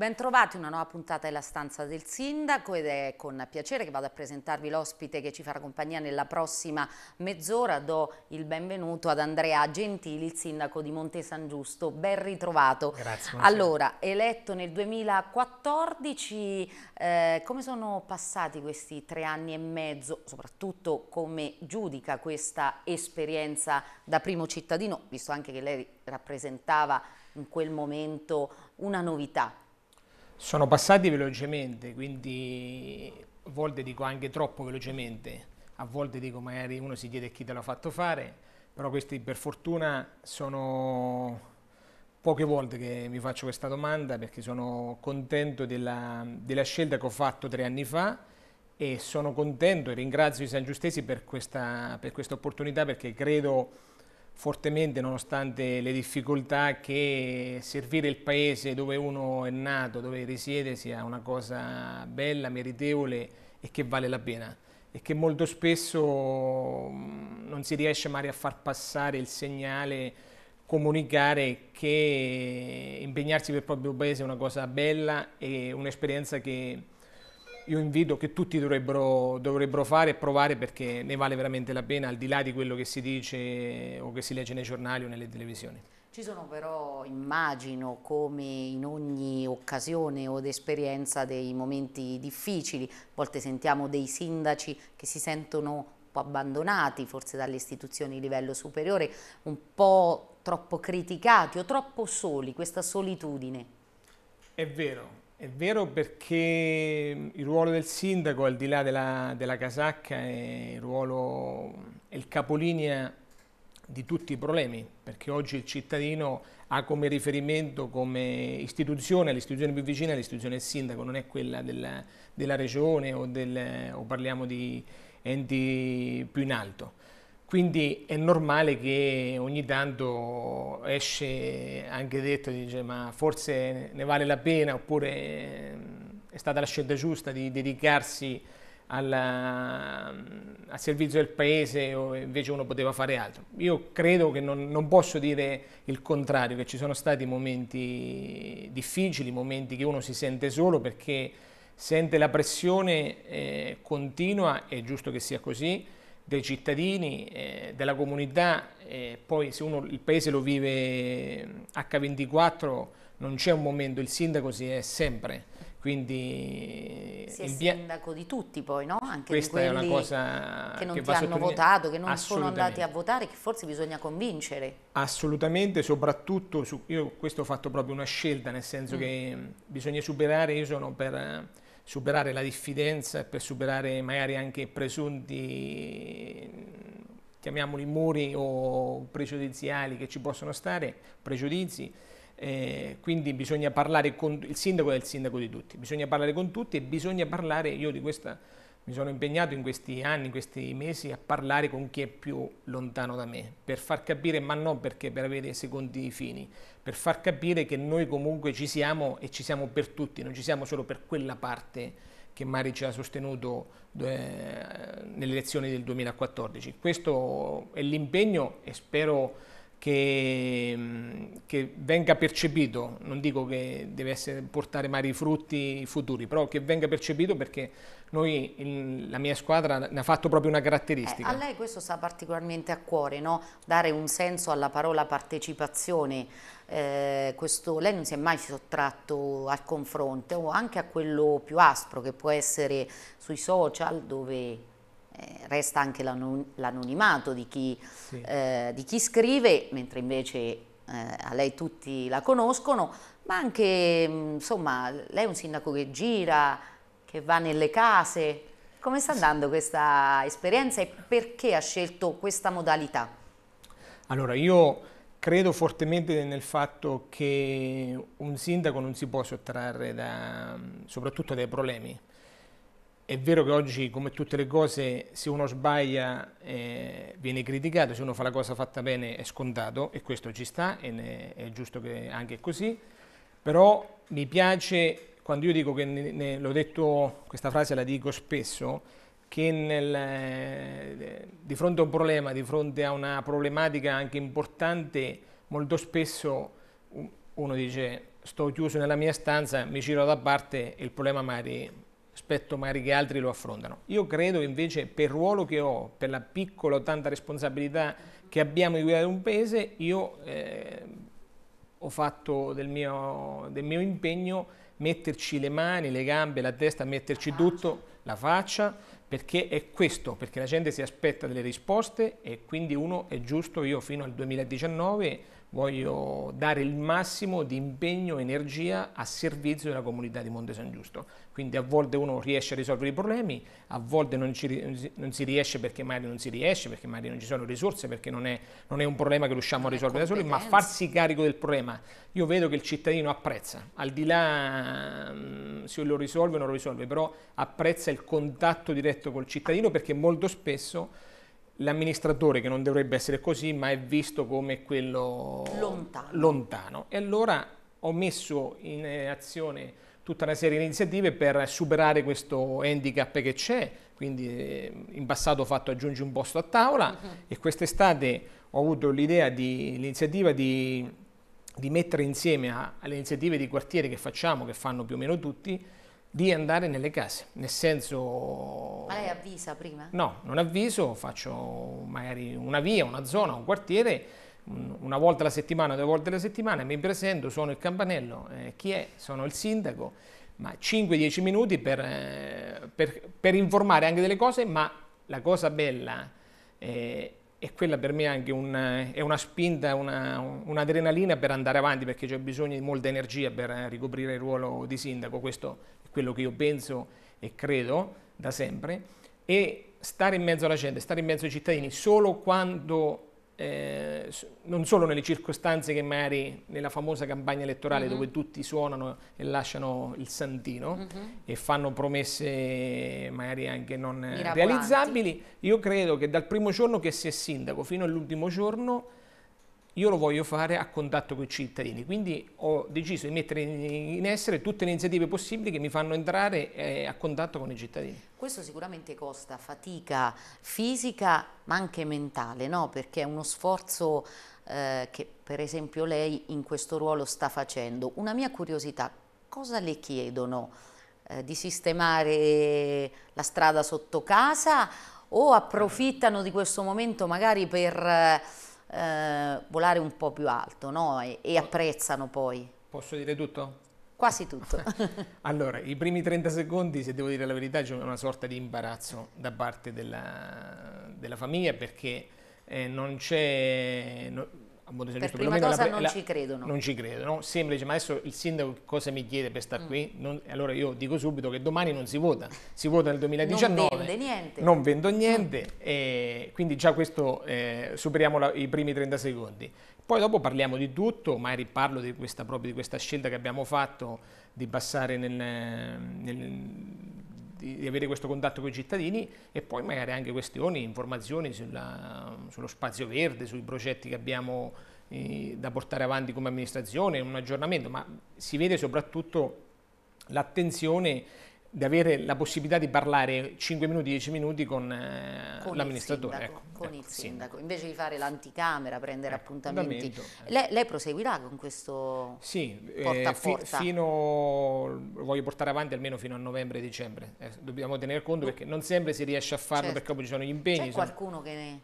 Bentrovati una nuova puntata della stanza del sindaco ed è con piacere che vado a presentarvi l'ospite che ci farà compagnia nella prossima mezz'ora. Do il benvenuto ad Andrea Gentili, il sindaco di Monte San Giusto. Ben ritrovato. Grazie. Allora, eletto nel 2014, eh, come sono passati questi tre anni e mezzo? Soprattutto come giudica questa esperienza da primo cittadino, visto anche che lei rappresentava in quel momento una novità sono passati velocemente, quindi a volte dico anche troppo velocemente, a volte dico magari uno si chiede chi te l'ha fatto fare, però questi per fortuna sono poche volte che mi faccio questa domanda perché sono contento della, della scelta che ho fatto tre anni fa e sono contento e ringrazio i San Giustesi per questa, per questa opportunità perché credo fortemente nonostante le difficoltà che servire il paese dove uno è nato, dove risiede sia una cosa bella, meritevole e che vale la pena e che molto spesso mm, non si riesce mai a far passare il segnale comunicare che impegnarsi per il proprio paese è una cosa bella e un'esperienza che io invito che tutti dovrebbero, dovrebbero, fare e provare perché ne vale veramente la pena al di là di quello che si dice o che si legge nei giornali o nelle televisioni. Ci sono però, immagino, come in ogni occasione o esperienza, dei momenti difficili. A volte sentiamo dei sindaci che si sentono un po' abbandonati, forse dalle istituzioni di livello superiore, un po' troppo criticati o troppo soli, questa solitudine. È vero, è vero perché il ruolo del sindaco, al di là della, della casacca, è il, ruolo, è il capolinea di tutti i problemi, perché oggi il cittadino ha come riferimento, come istituzione, l'istituzione più vicina l'istituzione del sindaco, non è quella della, della regione o, del, o parliamo di enti più in alto. Quindi è normale che ogni tanto esce anche detto, dice ma forse ne vale la pena oppure ehm, è stata la scelta giusta di dedicarsi alla, al servizio del paese o invece uno poteva fare altro. Io credo che non, non posso dire il contrario, che ci sono stati momenti difficili, momenti che uno si sente solo perché sente la pressione eh, continua, è giusto che sia così, dei cittadini, eh, della comunità, eh, poi se uno il paese lo vive H24 eh, non c'è un momento, il sindaco si è sempre, quindi... Si è sindaco di tutti poi, no? Anche questa è una cosa che non che ti hanno votato, che non sono andati a votare, che forse bisogna convincere. Assolutamente, soprattutto, su, io questo ho fatto proprio una scelta, nel senso mm. che mm, bisogna superare, io sono per eh, superare la diffidenza per superare magari anche presunti chiamiamoli muri o pregiudiziali che ci possono stare, pregiudizi, eh, quindi bisogna parlare con il sindaco è il sindaco di tutti, bisogna parlare con tutti e bisogna parlare, io di questa mi sono impegnato in questi anni, in questi mesi a parlare con chi è più lontano da me, per far capire, ma non perché per avere secondi fini, per far capire che noi comunque ci siamo e ci siamo per tutti, non ci siamo solo per quella parte che Mari ci ha sostenuto eh, nelle elezioni del 2014. Questo è l'impegno e spero che, mm, che, venga percepito, non dico che deve essere, portare magari frutti futuri, però che venga percepito perché noi, il, la mia squadra, ne ha fatto proprio una caratteristica. Eh, a lei questo sta particolarmente a cuore, no? dare un senso alla parola partecipazione eh, questo, lei non si è mai sottratto al confronto o anche a quello più aspro che può essere sui social dove eh, resta anche l'anonimato di, sì. eh, di, chi scrive, mentre invece eh, a lei tutti la conoscono, ma anche mm, insomma lei è un sindaco che gira, che va nelle case. Come sta andando questa esperienza e perché ha scelto questa modalità? Allora, io Credo fortemente nel fatto che un sindaco non si può sottrarre da, soprattutto dai problemi. È vero che oggi, come tutte le cose, se uno sbaglia eh, viene criticato, se uno fa la cosa fatta bene è scontato e questo ci sta e ne, è giusto che anche così, però mi piace, quando io dico che, ne, ne, l'ho detto, questa frase la dico spesso, che nel, eh, di fronte a un problema, di fronte a una problematica anche importante, molto spesso uno dice sto chiuso nella mia stanza, mi giro da parte e il problema magari aspetto magari che altri lo affrontano. Io credo invece per il ruolo che ho, per la piccola o tanta responsabilità che abbiamo di guidare un paese, io eh, ho fatto del mio, del mio impegno metterci le mani, le gambe, la testa, metterci tutto, la faccia perché è questo, perché la gente si aspetta delle risposte e quindi uno è giusto, io fino al 2019 voglio dare il massimo di impegno e energia a servizio della comunità di Monte San Giusto. Quindi a volte uno riesce a risolvere i problemi, a volte non, ci, non si riesce perché magari non si riesce, perché magari non ci sono risorse, perché non è, non è un problema che riusciamo a risolvere da soli, ma farsi carico del problema. Io vedo che il cittadino apprezza, al di là mm, se lo risolve o non lo risolve, però apprezza il contatto diretto col cittadino perché molto spesso l'amministratore che non dovrebbe essere così, ma è visto come quello lontano. lontano. E allora ho messo in eh, azione tutta una serie di iniziative per superare questo handicap che c'è, quindi eh, in passato ho fatto aggiungi un posto a tavola uh-huh. e quest'estate ho avuto l'idea di l'iniziativa di, di mettere insieme a, alle iniziative di quartiere che facciamo, che fanno più o meno tutti, di andare nelle case, nel senso... Ma lei avvisa prima? No, non avviso, faccio magari una via, una zona, un quartiere, una volta alla settimana, due volte alla settimana, mi presento, suono il campanello, eh, chi è? Sono il sindaco, ma 5-10 minuti per, eh, per, per, informare anche delle cose, ma la cosa bella... Eh, e quella per me è anche una, eh, è una spinta, un'adrenalina per andare avanti perché c'è bisogno di molta energia per eh, ricoprire il ruolo di sindaco, questo è quello che io penso e credo da sempre e stare in mezzo alla gente, stare in mezzo ai cittadini solo quando eh, non solo nelle circostanze che magari nella famosa campagna elettorale mm-hmm. dove tutti suonano e lasciano il santino mm-hmm. e fanno promesse magari anche non realizzabili, io credo che dal primo giorno che si è sindaco fino all'ultimo giorno io lo voglio fare a contatto con i cittadini, quindi ho deciso di mettere in essere tutte le iniziative possibili che mi fanno entrare eh, a contatto con i cittadini. Questo sicuramente costa fatica fisica ma anche mentale, no? perché è uno sforzo eh, che per esempio lei in questo ruolo sta facendo. Una mia curiosità, cosa le chiedono? Eh, di sistemare la strada sotto casa o approfittano di questo momento magari per eh, eh, volare un po' più alto no? e, e apprezzano poi. Posso dire tutto? quasi tutto. allora, i primi 30 secondi, se devo dire la verità, c'è una sorta di imbarazzo da parte della, della famiglia perché eh, non, c'è, Buon per prima cosa la, non la, ci credono. Non ci credono, semplice, ma adesso il sindaco cosa mi chiede per star mm. qui? Non, allora io dico subito che domani non si vota, si vota nel 2019. Non vende niente. Non vendo mm. niente, mm. e quindi già questo eh, superiamo la, i primi 30 secondi. Poi dopo parliamo di tutto, ma riparlo di questa, proprio di questa scelta che abbiamo fatto di passare nel, nel di avere questo contatto con i cittadini e poi magari anche questioni, informazioni sulla, sullo spazio verde, sui progetti che abbiamo da portare avanti come amministrazione, un aggiornamento, ma si vede soprattutto l'attenzione di avere la possibilità di parlare 5 minuti, 10 minuti con, eh, con l'amministratore. Ecco, con ecco, il sindaco, sì. invece di fare l'anticamera, prendere ecco, appuntamenti. Lei, lei, proseguirà con questo sì, porta a porta? Fi, fino, lo voglio portare avanti almeno fino a novembre-dicembre. Eh, dobbiamo tener conto perché non sempre si riesce a farlo certo. perché poi ci sono gli impegni. C'è qualcuno che... Ne...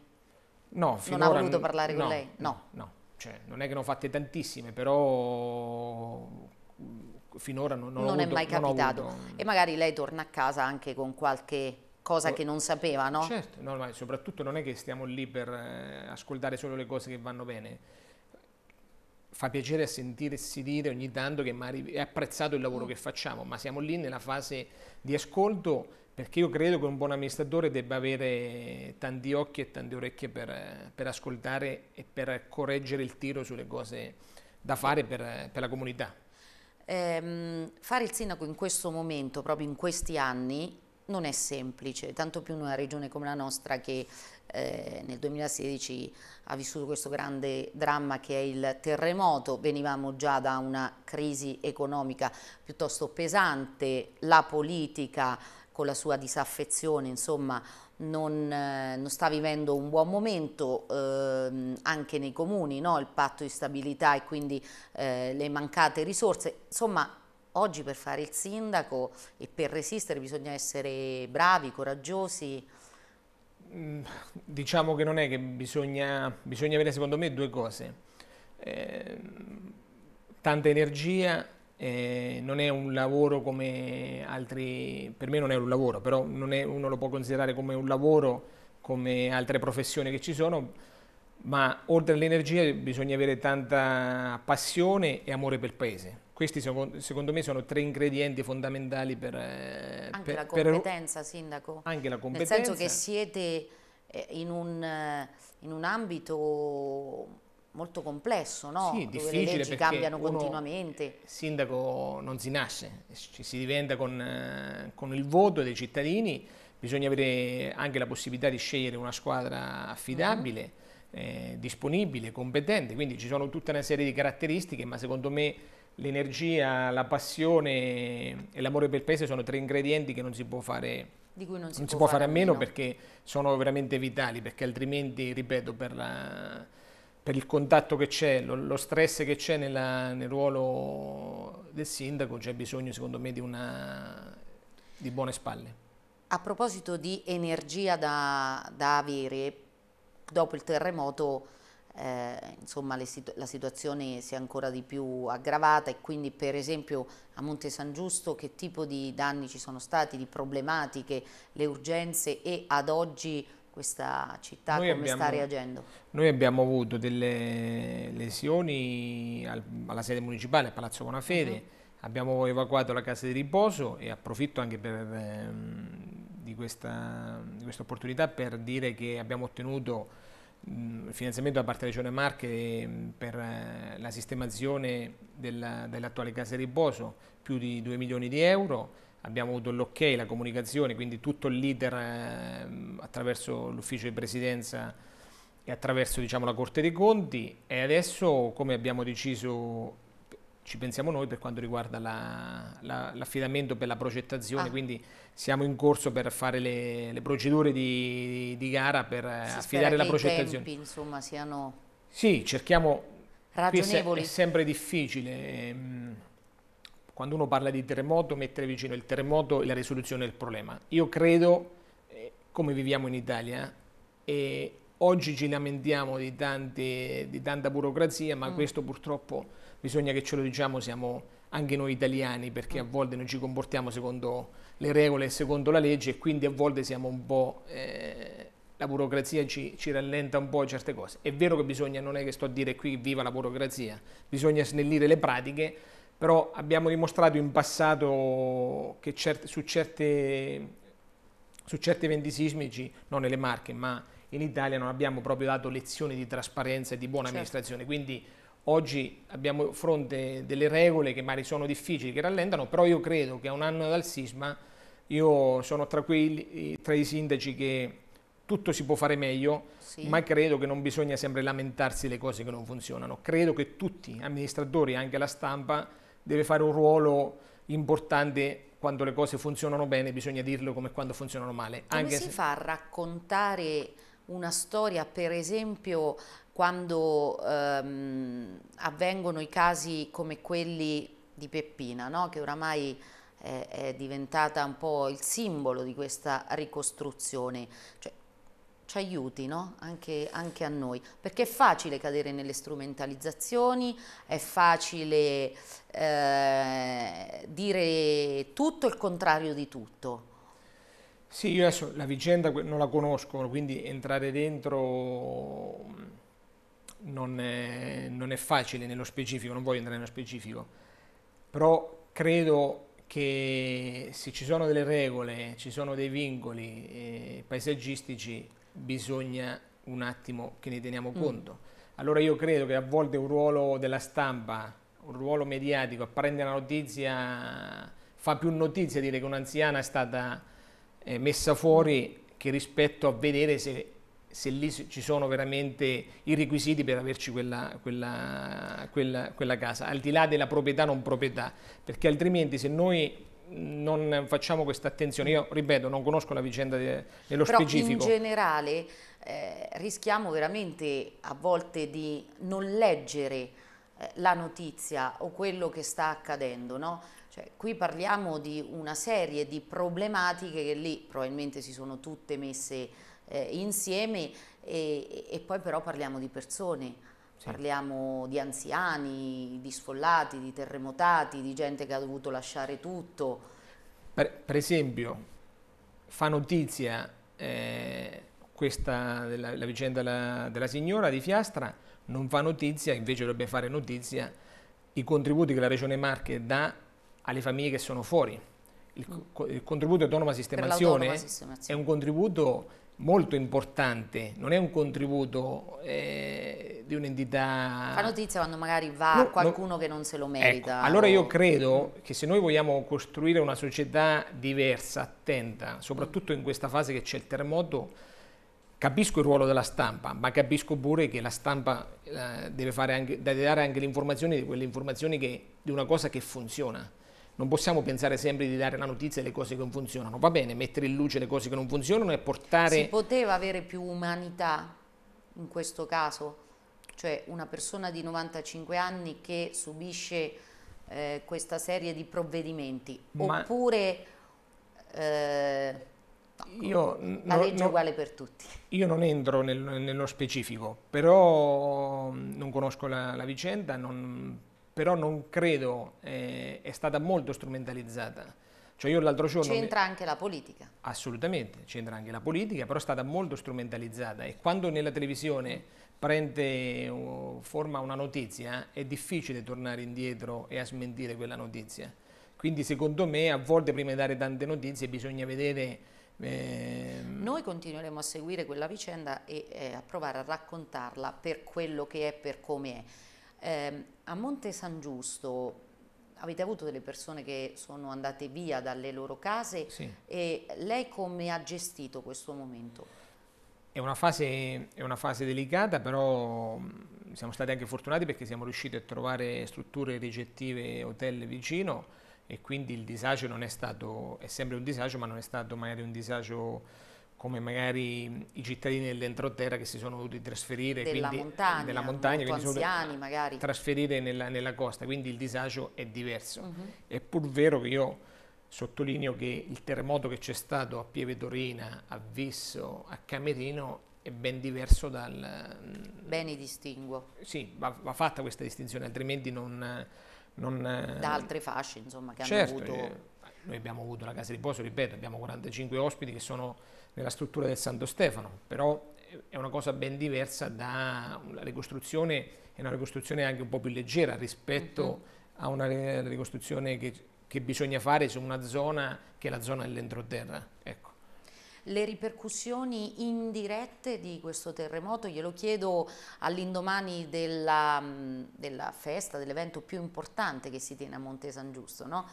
No, non ha voluto parlare no, con lei? No. no cioè, non è che ne ho fatte tantissime, però mm, finora non, non, non avuto, è mai capitato. Avuto... E magari lei torna a casa anche con qualche cosa che non sapeva, no? Certo, no, ma soprattutto non è che stiamo lì per eh, ascoltare solo le cose che vanno bene fa piacere sentirsi dire ogni tanto che è apprezzato il lavoro mm. che facciamo, ma siamo lì nella fase di ascolto perché io credo che un buon amministratore debba avere tanti occhi e tante orecchie per, per ascoltare e per correggere il tiro sulle cose da fare per, per la comunità. Eh, fare il sindaco in questo momento, proprio in questi anni, non è semplice, tanto più in una regione come la nostra che eh, nel 2016 ha vissuto questo grande dramma che è il terremoto, venivamo già da una crisi economica piuttosto pesante, la politica con la sua disaffezione insomma non, eh, non sta vivendo un buon momento eh, anche nei comuni, no? il patto di stabilità e quindi eh, le mancate risorse, insomma oggi per fare il sindaco e per resistere bisogna essere bravi, coraggiosi, Mm, diciamo che non è che bisogna, bisogna avere secondo me due cose. Eh, tanta energia, eh, non è un lavoro come altri, per me non è un lavoro, però è, uno lo può considerare come un lavoro, come altre professioni che ci sono, ma oltre all'energia bisogna avere tanta passione e amore per il paese questi secondo me sono tre ingredienti fondamentali per... Eh, anche per, la competenza, per... Sindaco. Anche la competenza. Nel senso che siete eh, in un, eh, in un ambito molto complesso, no? Sì, Dove le leggi cambiano continuamente. Il eh, sindaco non si nasce, ci si diventa con, con, il voto dei cittadini, bisogna avere anche la possibilità di scegliere una squadra affidabile, mm -hmm. eh, disponibile, competente, quindi ci sono tutta una serie di caratteristiche, ma secondo me l'energia, la passione e l'amore per il paese sono tre ingredienti che non si può fare, non si non può si può fare a meno, perché sono veramente vitali, perché altrimenti, ripeto, per, la, per il contatto che c'è, lo, lo, stress che c'è nel ruolo del sindaco, c'è bisogno secondo me di, una, di, buone spalle. A proposito di energia da, da avere, dopo il terremoto eh, insomma, situ la situazione si è ancora di più aggravata e quindi per esempio a Monte San Giusto che tipo di danni ci sono stati, di problematiche, le urgenze e ad oggi questa città noi come abbiamo, sta reagendo? Noi abbiamo avuto delle lesioni al, alla sede municipale, a Palazzo Bonafede, uh mhm. -huh. abbiamo evacuato la casa di riposo e approfitto anche per, per, ehm, di, questa, di questa opportunità per dire che abbiamo ottenuto il finanziamento da parte della Regione Marche ehm, per eh, la sistemazione della, dell'attuale casa di riposo, più di 2 milioni di euro. Abbiamo avuto l'ok, la comunicazione, quindi tutto il leader ehm, attraverso l'ufficio di presidenza e attraverso diciamo, la Corte dei Conti e adesso come abbiamo deciso ci pensiamo noi per quanto riguarda l'affidamento la, la, per la progettazione, ah. quindi siamo in corso per fare le, le procedure di, di, gara per eh, si affidare la progettazione. I Tempi, insomma, siano sì, cerchiamo ragionevoli. È, è sempre difficile. Ehm, quando uno parla di terremoto, mettere vicino il terremoto e la risoluzione del problema. Io credo, eh, come viviamo in Italia, e oggi ci lamentiamo di, tanti, di tanta burocrazia, ma mm. questo purtroppo bisogna che ce lo diciamo, siamo anche noi italiani perché a volte noi ci comportiamo secondo le regole e secondo la legge e quindi a volte siamo un po'... Eh, la burocrazia ci, ci, rallenta un po' certe cose. È vero che bisogna, non è che sto a dire qui viva la burocrazia, bisogna snellire le pratiche, però abbiamo dimostrato in passato che certe, su, certe, su certi eventi sismici, non nelle Marche, ma in Italia non abbiamo proprio dato lezioni di trasparenza e di buona certo. amministrazione, quindi Oggi abbiamo fronte delle regole che magari sono difficili, che rallentano, però io credo che a un anno dal sisma io sono tra, quelli, tra i sindaci che tutto si può fare meglio, sì. ma credo che non bisogna sempre lamentarsi delle cose che non funzionano. Credo che tutti, amministratori anche la stampa, deve fare un ruolo importante quando le cose funzionano bene, bisogna dirlo come quando funzionano male. Come anche si se... fa a raccontare una storia, per esempio, quando ehm, avvengono i casi come quelli di Peppina, no? che oramai è, è, diventata un po' il simbolo di questa ricostruzione. Cioè, ci aiuti no? anche, anche, a noi, perché è facile cadere nelle strumentalizzazioni, è facile eh, dire tutto il contrario di tutto. Sì, io adesso la vicenda non la conosco, quindi entrare dentro non è, non è facile nello specifico, non voglio andare nello specifico, però credo che se ci sono delle regole, ci sono dei vincoli eh, paesaggistici, bisogna un attimo che ne teniamo mm. conto. Allora io credo che a volte un ruolo della stampa, un ruolo mediatico, a prendere la notizia, fa più notizia dire che un'anziana è stata eh, messa fuori che rispetto a vedere se se lì ci sono veramente i requisiti per averci quella, quella, quella, quella casa, al di là della proprietà non proprietà, perché altrimenti se noi non facciamo questa attenzione, io ripeto non conosco la vicenda de, nello Però specifico. in generale eh, rischiamo veramente a volte di non leggere eh, la notizia o quello che sta accadendo, no? Cioè, qui parliamo di una serie di problematiche che lì probabilmente si sono tutte messe eh, insieme e, e, poi però parliamo di persone, sì. parliamo di anziani, di sfollati, di terremotati, di gente che ha dovuto lasciare tutto. Per, per esempio, fa notizia eh, questa della, la vicenda della, della signora di Fiastra, non fa notizia, invece dovrebbe fare notizia i contributi che la Regione Marche dà alle famiglie che sono fuori. Il, il contributo autonoma sistemazione, sistemazione è un contributo molto importante, non è un contributo eh, di un'entità... Fa notizia quando magari va no, qualcuno no, che non se lo merita. Ecco, allora o... io credo che se noi vogliamo costruire una società diversa, attenta, soprattutto in questa fase che c'è il terremoto, capisco il ruolo della stampa, ma capisco pure che la stampa eh, deve, anche, deve, dare anche le informazioni, quelle informazioni che, di una cosa che funziona non possiamo pensare sempre di dare la notizia delle cose che non funzionano, va bene mettere in luce le cose che non funzionano e portare... Si poteva avere più umanità in questo caso? Cioè una persona di 95 anni che subisce eh, questa serie di provvedimenti, Ma... oppure... Eh, io, la no, legge no, è uguale per tutti. Io non entro nel, nello specifico, però mm, non conosco la, la vicenda, non, però non credo eh, è stata molto strumentalizzata. Cioè io l'altro giorno... C'entra mi... anche la politica. Assolutamente, c'entra anche la politica, però è stata molto strumentalizzata e quando nella televisione prende forma una notizia è difficile tornare indietro e a smentire quella notizia. Quindi secondo me a volte prima di dare tante notizie bisogna vedere... Eh... Noi continueremo a seguire quella vicenda e eh, a provare a raccontarla per quello che è, per come è. Eh, a Monte San Giusto avete avuto delle persone che sono andate via dalle loro case sì. e lei come ha gestito questo momento? È una, fase, è una, fase, delicata, però mm, siamo stati anche fortunati perché siamo riusciti a trovare strutture ricettive, hotel vicino e quindi il disagio non è stato, è sempre un disagio, ma non è stato magari un disagio come magari i cittadini dell'entroterra che si sono dovuti trasferire della quindi, eh, montagna, della montagna quindi anziani magari. trasferire nella, nella, costa, quindi il disagio è diverso. Uh mhm. -huh. È pur vero che io sottolineo che il terremoto che c'è stato a Pieve Torina, a Visso, a Camerino è ben diverso dal... Mm, Bene distinguo. Sì, va, va fatta questa distinzione, altrimenti non... non da eh, altre fasce, insomma, che certo, hanno avuto... Eh, noi abbiamo avuto la casa di riposo, ripeto, abbiamo 45 ospiti che sono nella struttura del Santo Stefano, però è una cosa ben diversa da una ricostruzione, è una ricostruzione anche un po' più leggera rispetto uh-huh. a una ricostruzione che, che, bisogna fare su una zona che è la zona dell'entroterra. Ecco. Le ripercussioni indirette di questo terremoto, glielo chiedo all'indomani della, della festa, dell'evento più importante che si tiene a Monte San Giusto, no?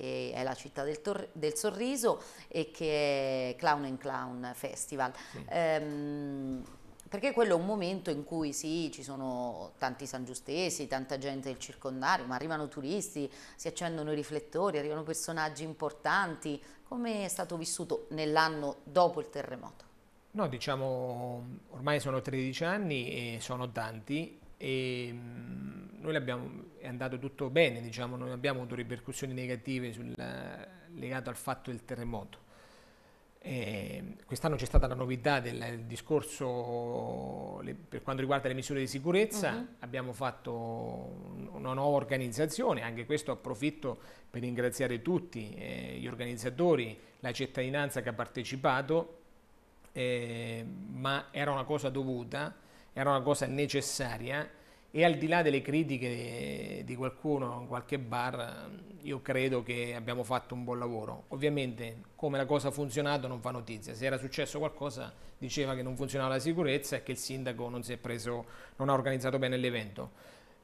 che è la città del, del sorriso e che è Clown and Clown Festival. Sì. Ehm, perché quello è un momento in cui sì, ci sono tanti sangiustesi, tanta gente del circondario, ma arrivano turisti, si accendono i riflettori, arrivano personaggi importanti. Come è stato vissuto nell'anno dopo il terremoto? No, diciamo, ormai sono 13 anni e sono tanti e mm, noi abbiamo, è andato tutto bene, diciamo, non abbiamo avuto ripercussioni negative sul, legato al fatto del terremoto. Eh, quest'anno c'è stata la novità del, del discorso le, per quanto riguarda le misure di sicurezza, uh-huh. abbiamo fatto una nuova organizzazione, anche questo approfitto per ringraziare tutti eh, gli organizzatori, la cittadinanza che ha partecipato, eh, ma era una cosa dovuta era una cosa necessaria e al di là delle critiche di qualcuno, in qualche bar, io credo che abbiamo fatto un buon lavoro. Ovviamente come la cosa ha funzionato non fa notizia, se era successo qualcosa diceva che non funzionava la sicurezza e che il sindaco non, preso, non ha organizzato bene l'evento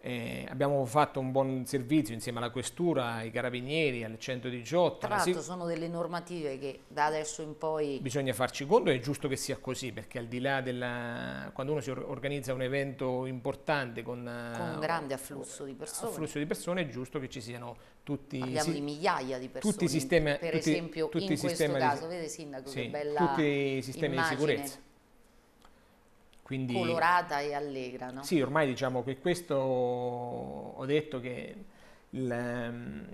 eh, abbiamo fatto un buon servizio insieme alla Questura, ai Carabinieri, al 118. Tra l'altro sono delle normative che da adesso in poi... Bisogna farci conto, è giusto che sia così, perché al di là della... quando uno si organizza un evento importante con... con un eh, grande afflusso di persone. Afflusso di persone è giusto che ci siano tutti... Parliamo si... migliaia di persone, tutti i sistemi, per tutti, esempio tutti in questo caso, di... vede Sindaco sì, che bella Tutti i sistemi immagine. di sicurezza quindi, colorata e allegra, no? Sì, ormai diciamo che questo ho detto che il, ehm,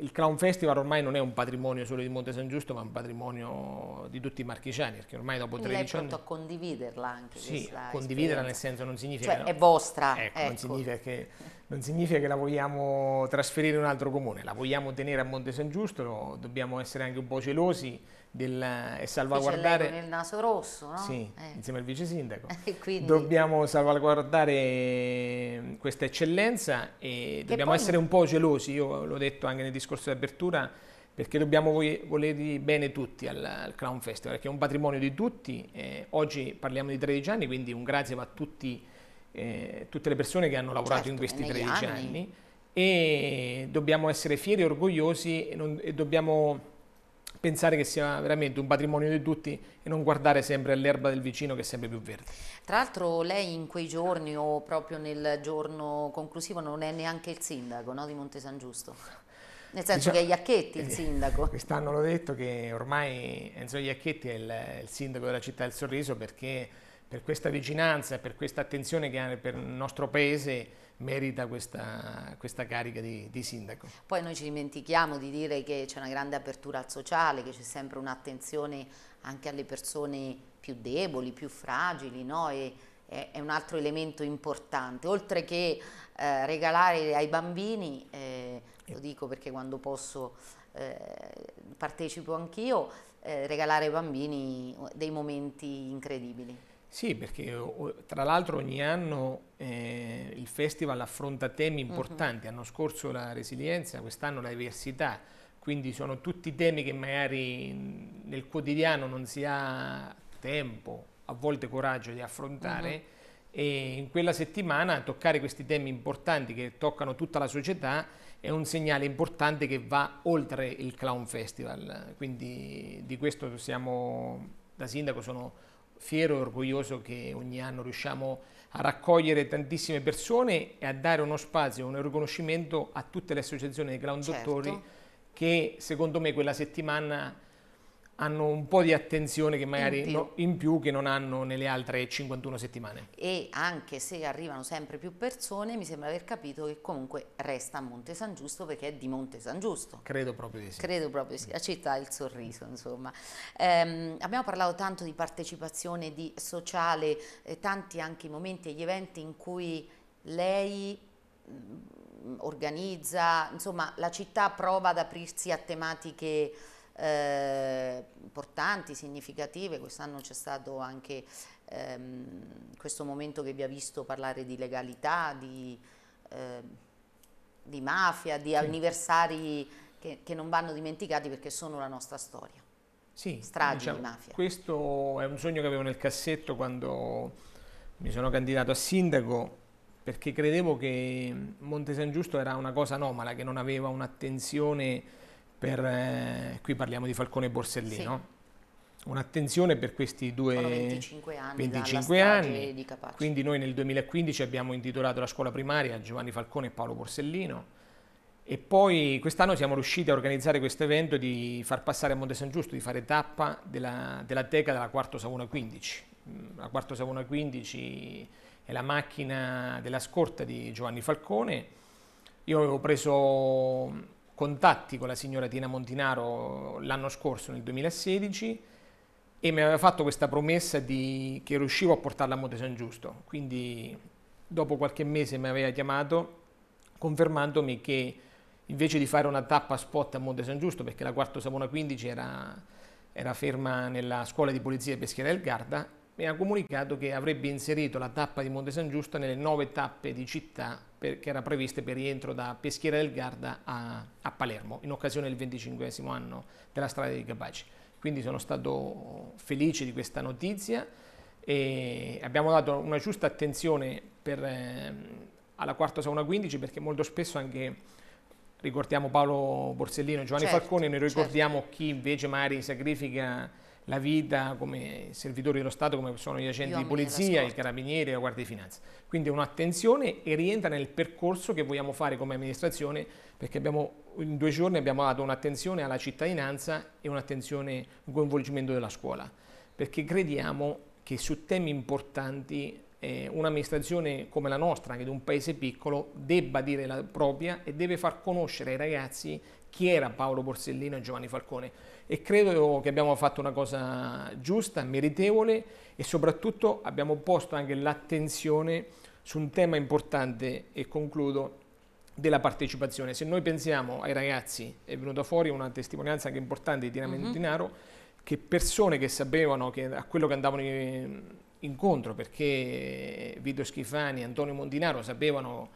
il, Clown Festival ormai non è un patrimonio solo di Monte San Giusto, ma un patrimonio di tutti i marchigiani, perché ormai dopo 13 anni... Lei è pronto anni, a condividerla anche Sì, condividerla nel senso non significa... Cioè no, è vostra, ecco, ecco. Non, significa che, non significa che la vogliamo trasferire in un altro comune, la vogliamo tenere a Monte San Giusto, dobbiamo essere anche un po' celosi del, eh, e salvaguardare... Con il naso rosso, no? Sì, eh. insieme al vice sindaco. Quindi... Dobbiamo salvaguardare mm, questa eccellenza e che dobbiamo poi... essere un po' gelosi, io l'ho detto anche nel discorso di apertura, perché dobbiamo volerli bene tutti al, al Clown Festival, perché è un patrimonio di tutti. Eh, oggi parliamo di 13 anni, quindi un grazie va a tutti, eh, tutte le persone che hanno lavorato certo, in questi 13 anni. anni. e dobbiamo essere fieri e orgogliosi e, non, e dobbiamo pensare che sia veramente un patrimonio di tutti e non guardare sempre all'erba del vicino che è sempre più verde. Tra l'altro lei in quei giorni o proprio nel giorno conclusivo non è neanche il sindaco no, di Monte San Giusto? Nel senso diciamo, che è Iacchetti il eh, sindaco. Quest'anno l'ho detto che ormai Enzo Iacchetti è il, il sindaco della città del Sorriso perché per questa vicinanza, per questa attenzione che ha per il nostro paese merita questa, questa carica di, di, sindaco. Poi noi ci dimentichiamo di dire che c'è una grande apertura al sociale, che c'è sempre un'attenzione anche alle persone più deboli, più fragili, no? e, è, un altro elemento importante, oltre che eh, regalare ai bambini, eh, lo dico perché quando posso eh, partecipo anch'io, eh, regalare ai bambini dei momenti incredibili. Sì, perché tra l'altro ogni anno eh, il festival affronta temi mhm. importanti. Uh -huh. L'anno scorso la resilienza, quest'anno la diversità, quindi sono tutti temi che magari mm, nel quotidiano non si ha tempo, a volte coraggio di affrontare. Uh mhm. -huh. E in quella settimana toccare questi temi importanti che toccano tutta la società è un segnale importante che va oltre il Clown Festival. Quindi di questo siamo, da sindaco sono fiero e orgoglioso che ogni anno riusciamo a raccogliere tantissime persone e a dare uno spazio, un riconoscimento a tutte le associazioni dei clown certo. dottori che secondo me quella settimana hanno un po' di attenzione che magari in più. No, in più che non hanno nelle altre 51 settimane. E anche se arrivano sempre più persone, mi sembra aver capito che comunque resta a Monte San Giusto perché è di Monte San Giusto. Credo proprio di sì. Credo proprio di sì, la città del sorriso, insomma. Ehm, abbiamo parlato tanto di partecipazione di sociale, eh, tanti anche i momenti e gli eventi in cui lei mh, mm, organizza, insomma, la città prova ad aprirsi a tematiche eh, importanti, significative, quest'anno c'è stato anche ehm, questo momento che vi ha visto parlare di legalità, di, eh, di mafia, di sì. anniversari che, che non vanno dimenticati perché sono la nostra storia. Sì, stragi diciamo, di mafia. Questo è un sogno che avevo nel cassetto quando mi sono candidato a sindaco perché credevo che Monte San Giusto era una cosa anomala, che non aveva un'attenzione per, eh, qui parliamo di Falcone e Borsellino. Sì. Un'attenzione per questi due Sono 25 anni, 25 anni. quindi noi nel 2015 abbiamo intitolato la scuola primaria Giovanni Falcone e Paolo Borsellino e poi quest'anno siamo riusciti a organizzare questo evento di far passare a Monte San Giusto, di fare tappa della, della teca della Quarto Savona 15. Mm, la Quarto Savona 15 è la macchina della scorta di Giovanni Falcone. Io avevo preso contatti con la signora Tina Montinaro l'anno scorso, nel 2016, e mi aveva fatto questa promessa di, che riuscivo a portarla a Monte San Giusto. Quindi dopo qualche mese mi aveva chiamato confermandomi che invece di fare una tappa spot a Monte San Giusto, perché la quarta Savona 15 era, era ferma nella scuola di polizia di Peschiera del Garda, e ha comunicato che avrebbe inserito la tappa di Monte San Giusto nelle nove tappe di città per, che era previste per rientro da Peschiera del Garda a, a Palermo in occasione del 25 anno della strada di Capaci. Quindi sono stato felice di questa notizia e abbiamo dato una giusta attenzione per, eh, alla quarta sauna 15 perché molto spesso anche ricordiamo Paolo Borsellino, Giovanni certo, Falcone, noi certo. ricordiamo certo. chi invece magari sacrifica la vita come servitori dello Stato, come sono gli agenti di polizia, i carabinieri, la Guardia di Finanza. Quindi è un'attenzione e rientra nel percorso che vogliamo fare come amministrazione perché abbiamo, in due giorni abbiamo dato un'attenzione alla cittadinanza e un'attenzione, al coinvolgimento della scuola, perché crediamo che su temi importanti eh, un'amministrazione come la nostra, anche di un paese piccolo, debba dire la propria e deve far conoscere ai ragazzi chi era Paolo Borsellino e Giovanni Falcone e credo che abbiamo fatto una cosa giusta, meritevole e soprattutto abbiamo posto anche l'attenzione su un tema importante e concludo della partecipazione. Se noi pensiamo ai ragazzi, è venuta fuori una testimonianza anche importante di Tina Mentinaro, mhm. mm -hmm. che persone che sapevano che a quello che andavano in, incontro, perché Vito Schifani, Antonio Mondinaro sapevano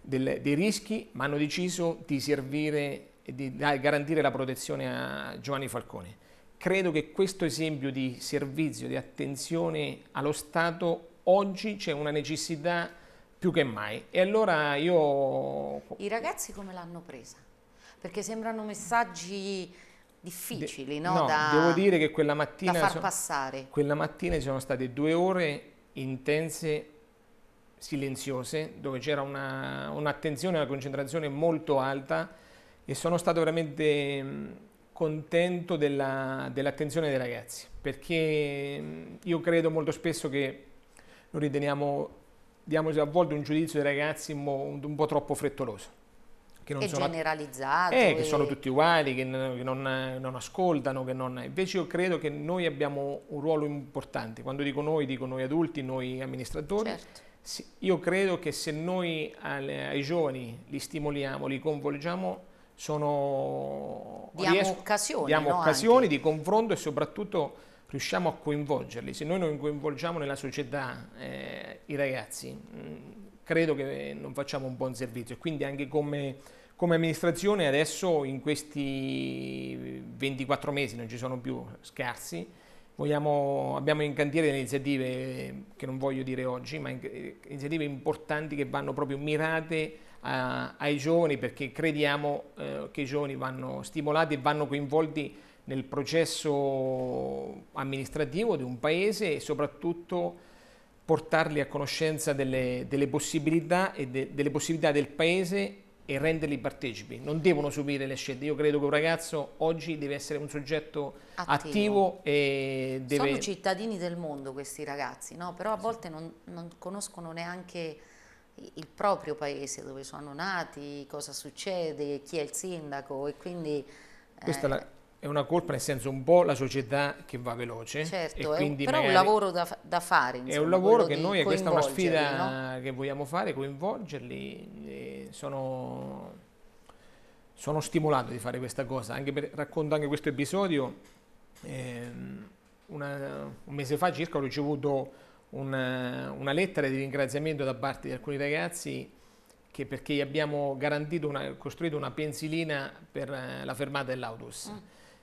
del, dei rischi, ma hanno deciso di servire e di garantire la protezione a Giovanni Falcone. Credo che questo esempio di servizio, di attenzione allo Stato, oggi c'è una necessità più che mai. E allora io... I ragazzi come l'hanno presa? Perché sembrano messaggi difficili, no? no da, devo dire che quella mattina... Da far sono, passare. Quella mattina ci sono state due ore intense, silenziose, dove c'era un'attenzione una e una concentrazione molto alta e sono stato veramente mm, contento dell'attenzione dei ragazzi perché mm, io credo molto spesso che noi riteniamo, diamo a volte un giudizio dei ragazzi un po' troppo frettoloso che non e sono, generalizzato. Eh, e... che sono tutti uguali, che, non, che non, eh, non ascoltano, che non... Eh. Invece io credo che noi abbiamo un ruolo importante. Quando dico noi, dico noi adulti, noi amministratori. Certo. Io credo che se noi ai giovani li stimoliamo, li coinvolgiamo, sono... Diamo ries- occasioni, diamo no, occasioni di confronto e soprattutto riusciamo a coinvolgerli. Se noi non coinvolgiamo nella società eh, i ragazzi, mm, credo che non facciamo un buon servizio. Quindi anche come, come, amministrazione adesso in questi 24 mesi, non ci sono più scarsi, vogliamo, abbiamo in cantiere delle iniziative che non voglio dire oggi, ma eh, iniziative importanti che vanno proprio mirate a, ai giovani perché crediamo eh, che i giovani vanno stimolati e vanno coinvolti nel processo amministrativo di un paese e soprattutto portarli a conoscenza delle, delle possibilità e de, delle possibilità del paese e renderli partecipi. Non devono subire le scelte. Io credo che un ragazzo oggi deve essere un soggetto attivo, attivo e deve... Sono cittadini del mondo questi ragazzi, no? però a volte non, non conoscono neanche il proprio paese, dove sono nati, cosa succede, chi è il sindaco e quindi... Questa eh, la, è una colpa nel senso un po' la società che va veloce. Certo, è però è un lavoro da, da fare. Insomma, è un lavoro che noi, questa è una sfida no? che vogliamo fare, coinvolgerli. Sono, sono, stimolato di fare questa cosa, anche per, racconto anche questo episodio. Eh, una, un mese fa circa ho ricevuto una, eh, una lettera di ringraziamento da parte di alcuni ragazzi che perché abbiamo una, costruito una pensilina per eh, la fermata dell'autobus. Mm.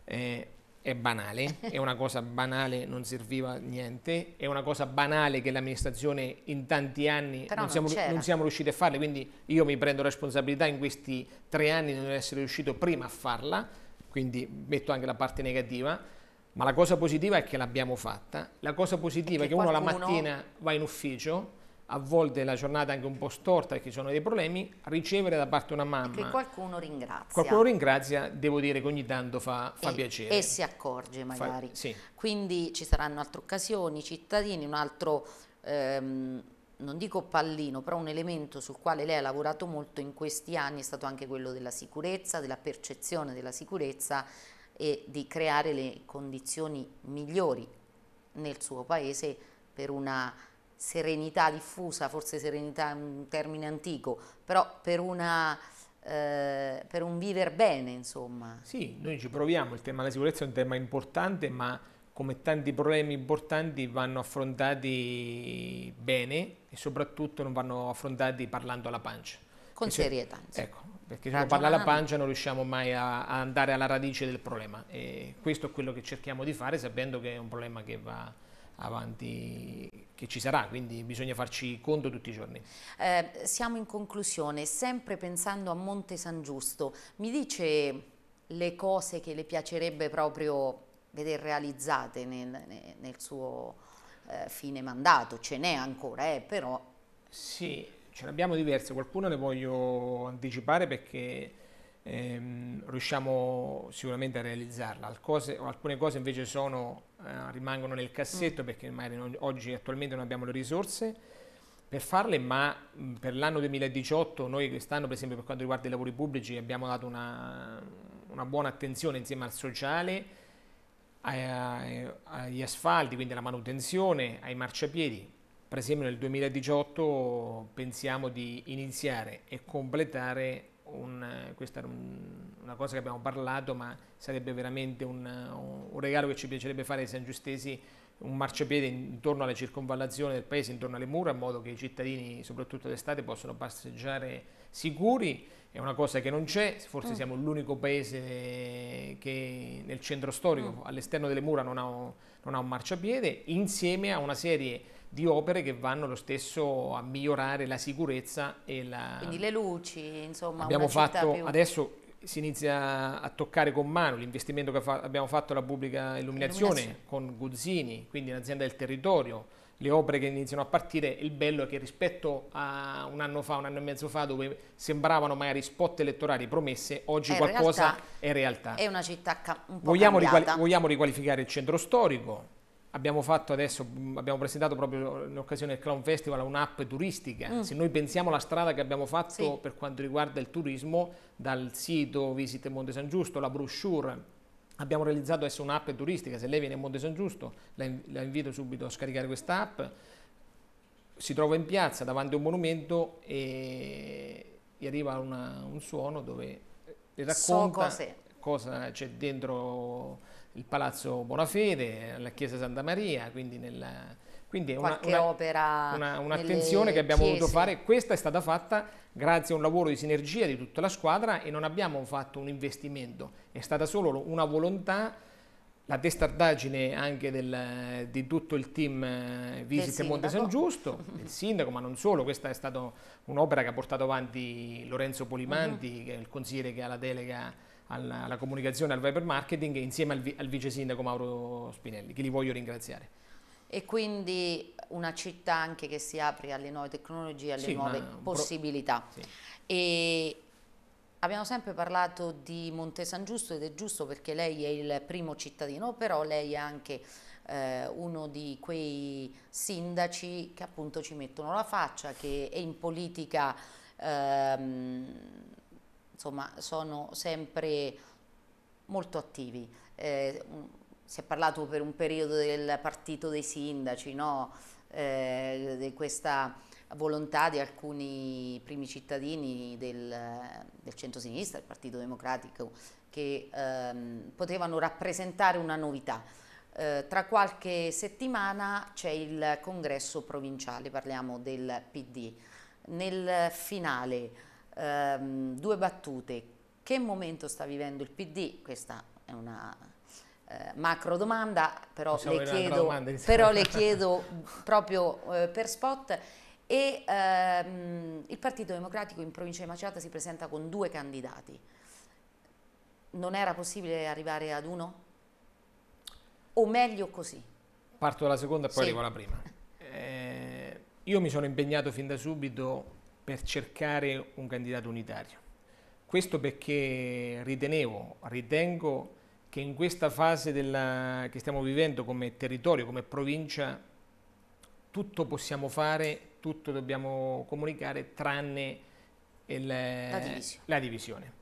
Eh, è banale, è una cosa banale, non serviva a niente, è una cosa banale che l'amministrazione in tanti anni non siamo, non, siamo, riusciti a farle, quindi io mi prendo responsabilità in questi tre anni di non essere riuscito prima a farla, quindi metto anche la parte negativa, ma la cosa positiva è che l'abbiamo fatta. La cosa positiva è che, è che uno la mattina va in ufficio, a volte la giornata è anche un po' storta perché ci sono dei problemi, ricevere da parte una mamma. Che qualcuno ringrazia. Qualcuno ringrazia, devo dire che ogni tanto fa, fa e, piacere. E si accorge magari. Fa, sì. Quindi ci saranno altre occasioni, cittadini, un altro... Ehm, non dico pallino, però un elemento sul quale lei ha lavorato molto in questi anni è stato anche quello della sicurezza, della percezione della sicurezza e di creare le condizioni migliori nel suo paese per una serenità diffusa, forse serenità è un termine antico, però per, una, eh, per un viver bene, insomma. Sì, noi ci proviamo, il tema della sicurezza è un tema importante, ma come tanti problemi importanti vanno affrontati bene e soprattutto non vanno affrontati parlando alla pancia. Con cioè, serietà. Insomma. Ecco, perché se parla alla pancia non riusciamo mai a, a, andare alla radice del problema e questo è quello che cerchiamo di fare sapendo che è un problema che va avanti che ci sarà, quindi bisogna farci conto tutti i giorni. Eh, siamo in conclusione, sempre pensando a Monte San Giusto, mi dice le cose che le piacerebbe proprio vedere realizzate nel, nel suo eh, fine mandato, ce n'è ancora, eh, però... Sì, ce ne abbiamo diverse, qualcuna le voglio anticipare perché ehm, riusciamo sicuramente a realizzarla, Alcose, alcune cose invece sono, eh, rimangono nel cassetto mm. perché non, oggi attualmente non abbiamo le risorse per farle, ma mm, per l'anno 2018 noi quest'anno per esempio per quanto riguarda i lavori pubblici abbiamo dato una, una buona attenzione insieme al sociale, agli asfalti, quindi alla manutenzione, ai marciapiedi, per esempio nel 2018 pensiamo di iniziare e completare un, questa è una cosa che abbiamo parlato, ma sarebbe veramente un, un regalo che ci piacerebbe fare ai San Giustesi, un marciapiede intorno alla circonvallazione del paese, intorno alle mura, in modo che i cittadini, soprattutto d'estate, possano passeggiare sicuri. È una cosa che non c'è, forse mm. siamo l'unico paese che nel centro storico, mm. all'esterno delle mura, non ha, non ha un marciapiede, insieme a una serie di di opere che vanno lo stesso a migliorare la sicurezza e la... Quindi le luci, insomma, abbiamo fatto più... adesso si inizia a toccare con mano l'investimento che fa, abbiamo fatto alla pubblica illuminazione, illuminazione, con Guzzini, quindi l'azienda del territorio, le opere che iniziano a partire, il bello è che rispetto a un anno fa, un anno e mezzo fa, dove sembravano magari spot elettorali promesse, oggi è eh, qualcosa realtà, è realtà. È una città un po' vogliamo, riquali vogliamo riqualificare il centro storico, Abbiamo fatto adesso, mm, abbiamo presentato proprio in occasione del Clown Festival un'app turistica. Mm. Se noi pensiamo alla strada che abbiamo fatto sì. per quanto riguarda il turismo, dal sito Visite Monte San Giusto, la brochure, abbiamo realizzato adesso un'app turistica. Se lei viene a Monte San Giusto, la, la invito subito a scaricare questa app. Si trova in piazza davanti a un monumento e gli arriva una, un suono dove le racconta so cosa c'è dentro il Palazzo Bonafede, la Chiesa Santa Maria, quindi, nella, quindi è una, una, un'attenzione che abbiamo chiese. voluto fare. Questa è stata fatta grazie a un lavoro di sinergia di tutta la squadra e non abbiamo fatto un investimento, è stata solo una volontà la testardaggine anche del, di tutto il team eh, Visite Monte San Giusto, del sindaco, ma non solo, questa è stata un'opera che ha portato avanti Lorenzo Polimanti, uh mhm. -huh. che è il consigliere che ha la delega alla, alla comunicazione, al Viper Marketing e insieme al, vi, al vice sindaco Mauro Spinelli, che li voglio ringraziare. E quindi una città anche che si apre alle nuove tecnologie, alle sì, nuove una, possibilità. Pro... Sì. E abbiamo sempre parlato di Monte San Giusto ed è giusto perché lei è il primo cittadino, però lei è anche eh, uno di quei sindaci che appunto ci mettono la faccia, che è in politica... Ehm, insomma, sono sempre molto attivi. Eh, si è parlato per un periodo del partito dei sindaci, no? eh, di questa volontà di alcuni primi cittadini del, del centro-sinistra, del Partito Democratico, che ehm, potevano rappresentare una novità. Eh, tra qualche settimana c'è il congresso provinciale, parliamo del PD. Nel finale ehm, due battute, che momento sta vivendo il PD? Questa è una eh, macro domanda, però, le chiedo, domanda, però le chiedo, eh, proprio eh, per spot. E ehm, il Partito Democratico in provincia di Macerata si presenta con due candidati. Non era possibile arrivare ad uno? O meglio così? Parto dalla seconda e poi sì. arrivo alla prima. Eh, io mi sono impegnato fin da subito per cercare un candidato unitario. Questo perché ritenevo, ritengo che in questa fase della, che stiamo vivendo come territorio, come provincia, tutto possiamo fare, tutto dobbiamo comunicare tranne il, la divisione. La divisione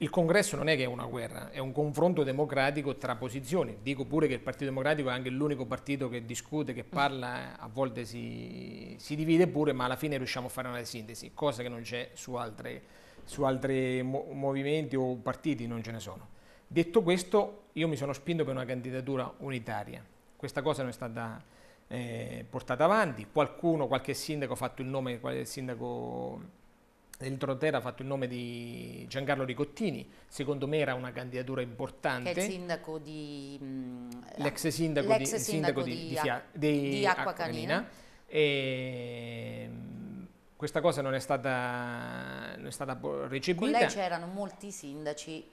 il congresso non è che è una guerra, è un confronto democratico tra posizioni. Dico pure che il Partito Democratico è anche l'unico partito che discute, che parla, eh, a volte si, si, divide pure, ma alla fine riusciamo a fare una sintesi, cosa che non c'è su altri movimenti o partiti, non ce ne sono. Detto questo, io mi sono spinto per una candidatura unitaria. Questa cosa non è stata eh, portata avanti. Qualcuno, qualche sindaco ha fatto il nome, qualche sindaco il Trodera ha fatto il nome di Giancarlo Ricottini, secondo me era una candidatura importante. Che è il sindaco di... Mm, l'ex sindaco, di, sindaco di, di, Fia, di, di Acqua Canina. E, ehm, questa cosa non è stata, non è stata recepita. Con lei c'erano molti sindaci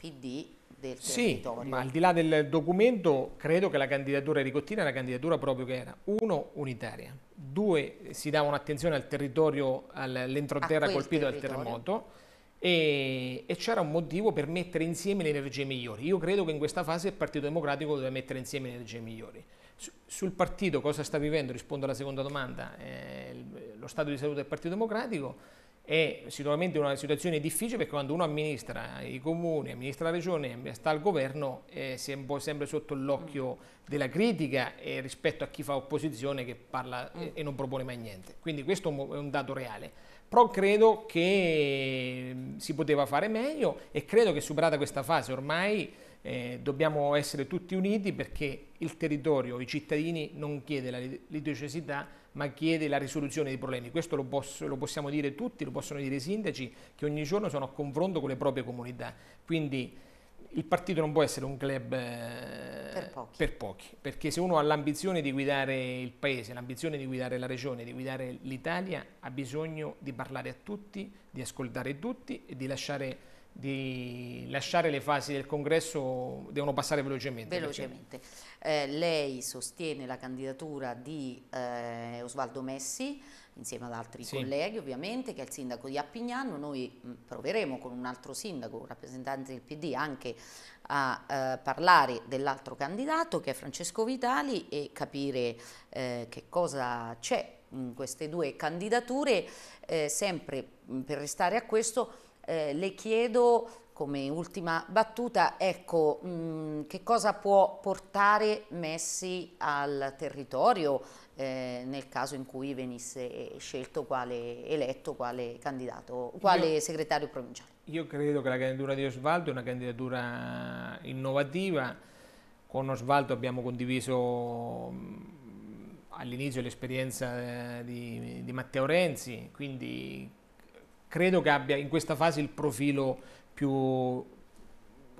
PD del sì, territorio. ma al di là del documento credo che la candidatura Ricottina è una candidatura proprio che era uno, unitaria, due, si dava un'attenzione al territorio, all'entroterra colpito dal terremoto e, e c'era un motivo per mettere insieme le energie migliori. Io credo che in questa fase il Partito Democratico doveva mettere insieme le energie migliori. sul partito cosa sta vivendo, rispondo alla seconda domanda, eh, lo stato di salute del Partito Democratico, è sicuramente una situazione difficile perché quando uno amministra i comuni, amministra la regione, sta al governo, eh, si è un po' sempre sotto l'occhio della critica e rispetto a chi fa opposizione che parla eh, mm. e non propone mai niente. Quindi questo è un dato reale. Però credo che mm, si poteva fare meglio e credo che superata questa fase ormai eh, dobbiamo essere tutti uniti perché il territorio, i cittadini non chiede la litigiosità ma chiede la risoluzione dei problemi. Questo lo, posso, lo, possiamo dire tutti, lo possono dire i sindaci che ogni giorno sono a confronto con le proprie comunità. Quindi il partito non può essere un club eh, per, pochi. per pochi, perché se uno ha l'ambizione di guidare il paese, l'ambizione di guidare la regione, di guidare l'Italia, ha bisogno di parlare a tutti, di ascoltare tutti e di lasciare di lasciare le fasi del congresso, devono passare velocemente. velocemente. Eh, lei sostiene la candidatura di eh, Osvaldo Messi, insieme ad altri sì. colleghi ovviamente, che è il sindaco di Appignano, noi mh, mm, proveremo con un altro sindaco, un rappresentante del PD, anche a eh, parlare dell'altro candidato che è Francesco Vitali e capire eh, che cosa c'è in queste due candidature, eh, sempre mh, mm, per restare a questo eh, le chiedo come ultima battuta, ecco, mh, mm, che cosa può portare Messi al territorio eh, nel caso in cui venisse scelto quale eletto, quale candidato, quale io, segretario provinciale? Io credo che la candidatura di Osvaldo è una candidatura innovativa, con Osvaldo abbiamo condiviso mm, all'inizio l'esperienza eh, di, di Matteo Renzi, quindi credo che abbia in questa fase il profilo più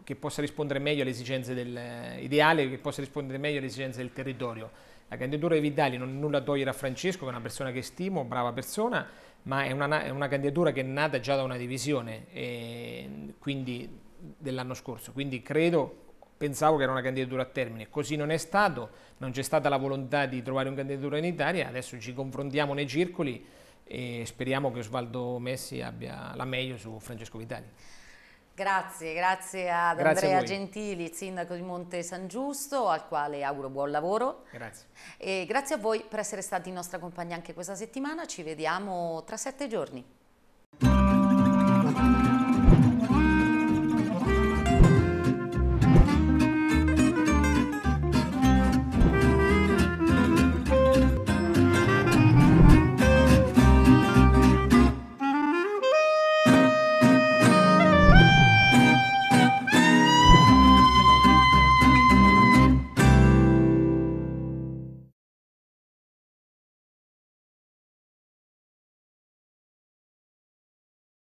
che possa rispondere meglio alle esigenze del eh, ideale, che possa rispondere meglio alle esigenze del territorio. La candidatura di Vidali non nulla togliere a Francesco, che è una persona che stimo, brava persona, ma è una, è una candidatura che è nata già da una divisione quindi, dell'anno scorso, quindi credo pensavo che era una candidatura a termine, così non è stato, non c'è stata la volontà di trovare una candidatura in Italia, adesso ci confrontiamo nei circoli e speriamo che Osvaldo Messi abbia la meglio su Francesco Vitali. Grazie, grazie ad grazie Andrea Gentili, sindaco di Monte San Giusto, al quale auguro buon lavoro. Grazie. E grazie a voi per essere stati in nostra compagnia anche questa settimana, ci vediamo tra sette giorni.